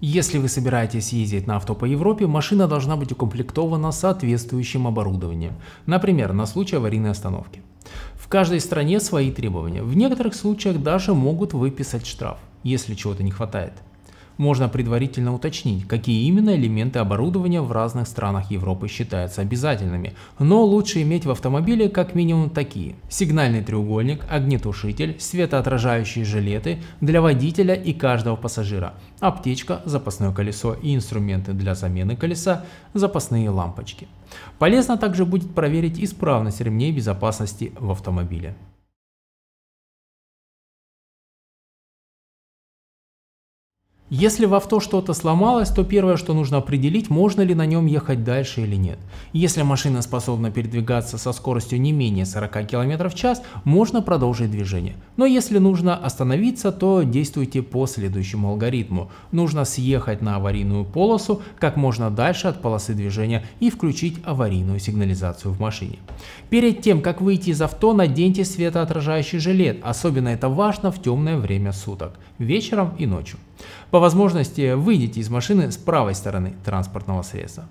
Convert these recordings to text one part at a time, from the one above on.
Если вы собираетесь ездить на авто по Европе, машина должна быть укомплектована соответствующим оборудованием, например, на случай аварийной остановки. В каждой стране свои требования, в некоторых случаях даже могут выписать штраф, если чего-то не хватает можно предварительно уточнить, какие именно элементы оборудования в разных странах Европы считаются обязательными, но лучше иметь в автомобиле как минимум такие. Сигнальный треугольник, огнетушитель, светоотражающие жилеты для водителя и каждого пассажира, аптечка, запасное колесо и инструменты для замены колеса, запасные лампочки. Полезно также будет проверить исправность ремней безопасности в автомобиле. Если в авто что-то сломалось, то первое, что нужно определить, можно ли на нем ехать дальше или нет. Если машина способна передвигаться со скоростью не менее 40 км в час, можно продолжить движение. Но если нужно остановиться, то действуйте по следующему алгоритму. Нужно съехать на аварийную полосу как можно дальше от полосы движения и включить аварийную сигнализацию в машине. Перед тем, как выйти из авто, наденьте светоотражающий жилет, особенно это важно в темное время суток, вечером и ночью. По возможности выйдите из машины с правой стороны транспортного средства.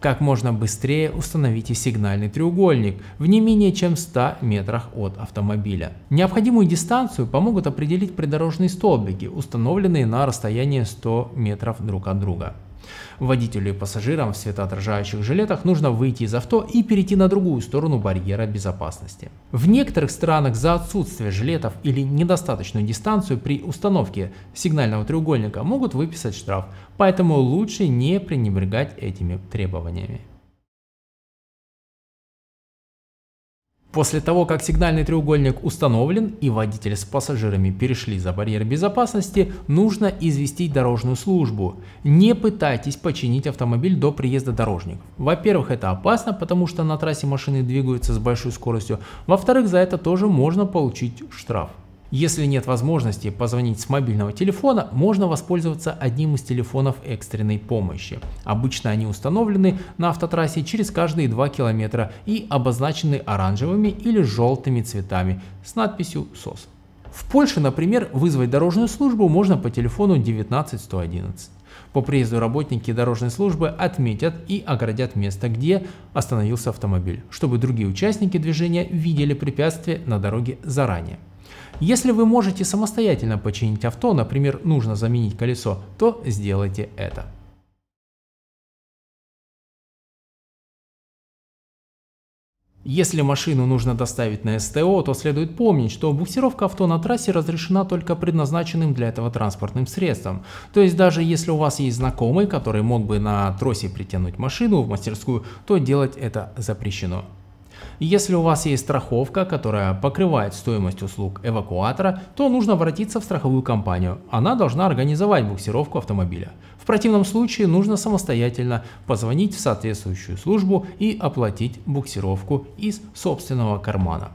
Как можно быстрее установите сигнальный треугольник в не менее чем 100 метрах от автомобиля. Необходимую дистанцию помогут определить придорожные столбики, установленные на расстоянии 100 метров друг от друга. Водителю и пассажирам в светоотражающих жилетах нужно выйти из авто и перейти на другую сторону барьера безопасности. В некоторых странах за отсутствие жилетов или недостаточную дистанцию при установке сигнального треугольника могут выписать штраф, поэтому лучше не пренебрегать этими требованиями. После того, как сигнальный треугольник установлен и водитель с пассажирами перешли за барьер безопасности, нужно известить дорожную службу. Не пытайтесь починить автомобиль до приезда дорожников. Во-первых, это опасно, потому что на трассе машины двигаются с большой скоростью. Во-вторых, за это тоже можно получить штраф. Если нет возможности позвонить с мобильного телефона, можно воспользоваться одним из телефонов экстренной помощи. Обычно они установлены на автотрассе через каждые 2 километра и обозначены оранжевыми или желтыми цветами с надписью «СОС». В Польше, например, вызвать дорожную службу можно по телефону 19111. По приезду работники дорожной службы отметят и оградят место, где остановился автомобиль, чтобы другие участники движения видели препятствие на дороге заранее. Если вы можете самостоятельно починить авто, например, нужно заменить колесо, то сделайте это. Если машину нужно доставить на СТО, то следует помнить, что буксировка авто на трассе разрешена только предназначенным для этого транспортным средством. То есть даже если у вас есть знакомый, который мог бы на тросе притянуть машину в мастерскую, то делать это запрещено. Если у вас есть страховка, которая покрывает стоимость услуг эвакуатора, то нужно обратиться в страховую компанию. Она должна организовать буксировку автомобиля. В противном случае нужно самостоятельно позвонить в соответствующую службу и оплатить буксировку из собственного кармана.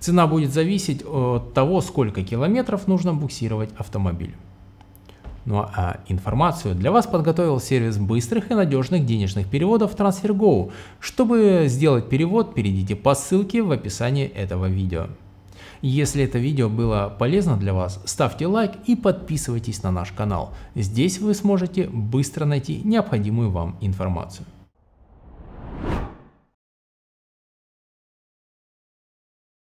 Цена будет зависеть от того, сколько километров нужно буксировать автомобиль. Ну а информацию для вас подготовил сервис быстрых и надежных денежных переводов TransferGo. Чтобы сделать перевод, перейдите по ссылке в описании этого видео. Если это видео было полезно для вас, ставьте лайк и подписывайтесь на наш канал. Здесь вы сможете быстро найти необходимую вам информацию.